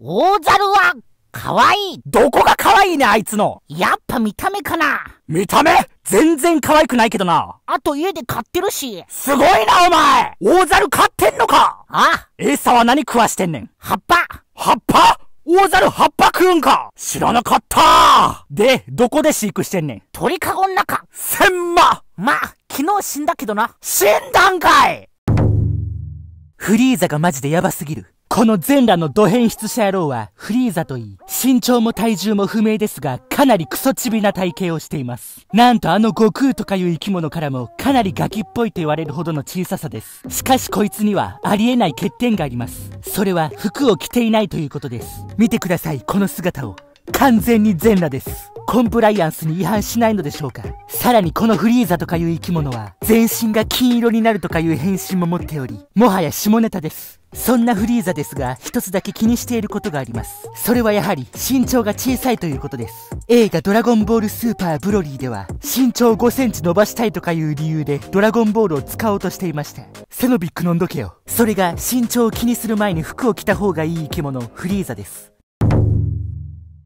大猿は、かわいいどこがかわいいね、あいつのやっぱ見た目かな見た目全然可愛くないけどな。あと家で飼ってるし。すごいな、お前大猿飼ってんのかああ。餌は何食わしてんねん葉っぱ葉っぱ大猿葉っぱ食うんか知らなかったで、どこで飼育してんねん鳥かごん中。せんままあ、昨日死んだけどな。死んだんかいフリーザがマジでヤバすぎる。この全裸のド変質者野郎はフリーザといい、身長も体重も不明ですが、かなりクソチビな体型をしています。なんとあの悟空とかいう生き物からも、かなりガキっぽいと言われるほどの小ささです。しかしこいつには、ありえない欠点があります。それは服を着ていないということです。見てください、この姿を。完全に全裸です。コンプライアンスに違反しないのでしょうかさらにこのフリーザとかいう生き物は全身が金色になるとかいう変身も持っており、もはや下ネタです。そんなフリーザですが、一つだけ気にしていることがあります。それはやはり身長が小さいということです。映画ドラゴンボールスーパーブロリーでは、身長5センチ伸ばしたいとかいう理由でドラゴンボールを使おうとしていました。セノビック飲んどけよ。それが身長を気にする前に服を着た方がいい生き物、フリーザです。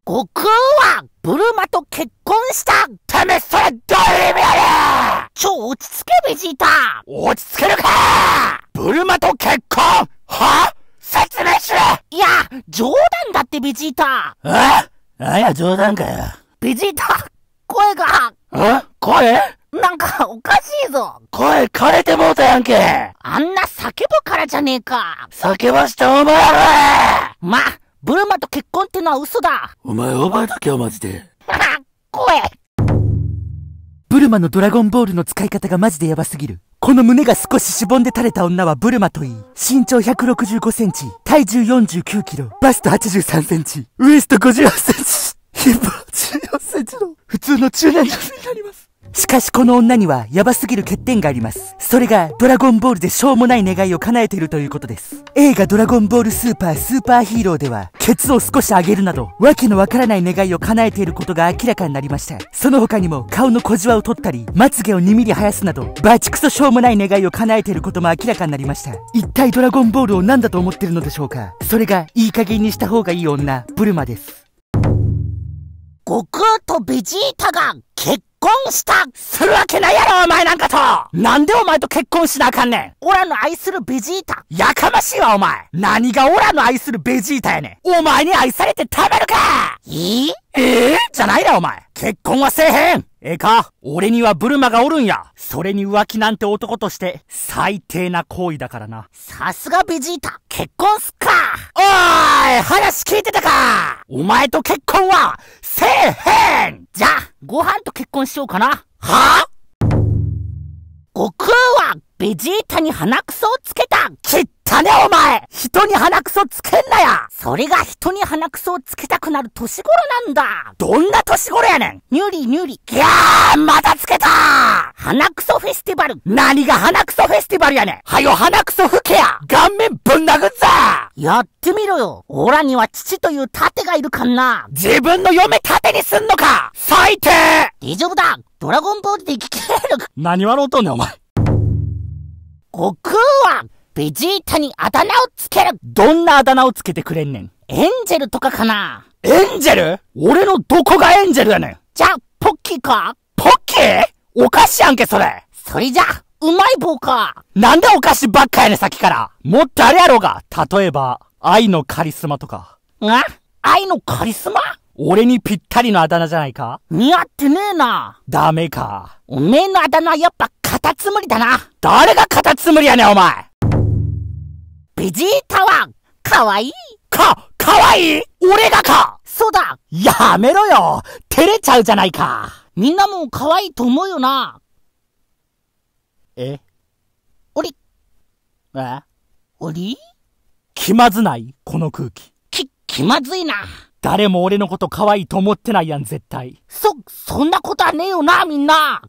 悟空はブルマと結婚したてめえそれどういう意味やねちょ落ち着けベジータ落ち着けるかブルマと結婚は説明しろいや、冗談だってベジータああや冗談かよ。ベジータ、声が。え声なんかおかしいぞ。声枯れてもうたやんけ。あんな叫ぶからじゃねえか。叫ばしてお前らま、ブルマと結婚ってのは嘘だお前覚えバーけよマジでかっこえブルマのドラゴンボールの使い方がマジでヤバすぎるこの胸が少ししぼんで垂れた女はブルマといい。身長165センチ、体重49キロ、バスト83センチ、ウエスト58センチ、ヒップ84センチの普通の中年女性になります。しかしこの女にはヤバすぎる欠点があります。それがドラゴンボールでしょうもない願いを叶えているということです。映画ドラゴンボールスーパースーパーヒーローでは、ケツを少し上げるなど、わけのわからない願いを叶えていることが明らかになりました。その他にも顔の小じわを取ったり、まつげを2ミリ生やすなど、バチクソしょうもない願いを叶えていることも明らかになりました。一体ドラゴンボールを何だと思ってるのでしょうかそれがいい加減にした方がいい女、ブルマです。悟空とベジータが結婚したするわけないやろお前なんかとなんでお前と結婚しなあかんねんオラの愛するベジータやかましいわお前何がオラの愛するベジータやねんお前に愛されてたまるかえいえー、じゃないだお前結婚はせえへんええか俺にはブルマがおるんやそれに浮気なんて男として最低な行為だからな。さすがベジータ結婚すっかおーい話聞いてたかお前と結婚はせえへんじゃあ、ご飯と結婚しようかな。はあ悟空はベジータに鼻くそをつけたきったねお前人に鼻くそつけんなやそれが人に鼻くそをつけたくなる年頃なんだどんな年頃やねんニューリーニューリーギャーまたつけた花クソフェスティバル何が花クソフェスティバルやねんはよ花クソ吹けや顔面ぶん殴っざやってみろよオラには父という盾がいるかんな自分の嫁盾にすんのか最低大丈夫だドラゴンボールで生き切れる何笑うとんねんお前悟空はベジータにあだ名をつけるどんなあだ名をつけてくれんねんエンジェルとかかなエンジェル俺のどこがエンジェルやねんじゃあ、ポッキーかポッキーお菓子やんけ、それそれじゃ、うまい棒かなんでお菓子ばっかやねさっきからもっとあれやろうが例えば、愛のカリスマとか。が愛のカリスマ俺にぴったりのあだ名じゃないか似合ってねえな。ダメか。おめえのあだ名はやっぱカタツムリだな。誰がカタツムリやねん、お前ベジータは、かわいい。か、かわいい俺がかそうだやめろよ照れちゃうじゃないかみんなも可愛いと思うよな。えおりえおり気まずないこの空気。き、気まずいな。誰も俺のこと可愛いと思ってないやん、絶対。そ、そんなことはねえよな、みんな。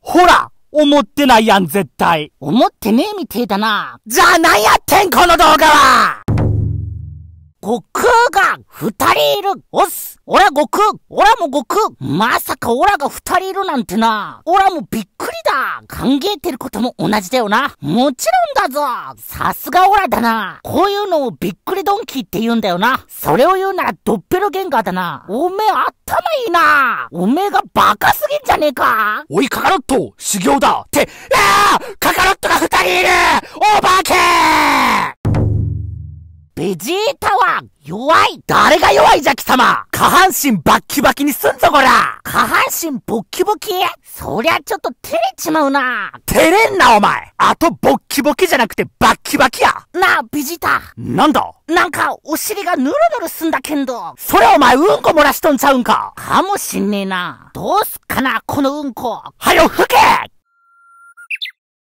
ほら思ってないやん、絶対。思ってねえみてえだな。じゃあ何やってん、この動画は悟空が二人いる、おっすオラ悟空オラも悟空まさかオラが二人いるなんてな。オラもびっくりだ考えてることも同じだよな。もちろんだぞさすがオラだな。こういうのをびっくりドンキーって言うんだよな。それを言うならドッペルゲンガーだな。おめえ頭いいなおめえがバカすぎんじゃねえかおいカカロット修行だって、ああカカロットが二人いるお化け弱い誰が弱いじゃ貴様下半身バッキバキにすんぞこら下半身ボッキボキそりゃちょっと照れちまうな照れんなお前あとボッキボキじゃなくてバッキバキやなあビジターなんだなんかお尻がヌルヌルすんだけんどそれお前うんこ漏らしとんちゃうんかかもしんねえなどうすっかなこのうんこはよ吹け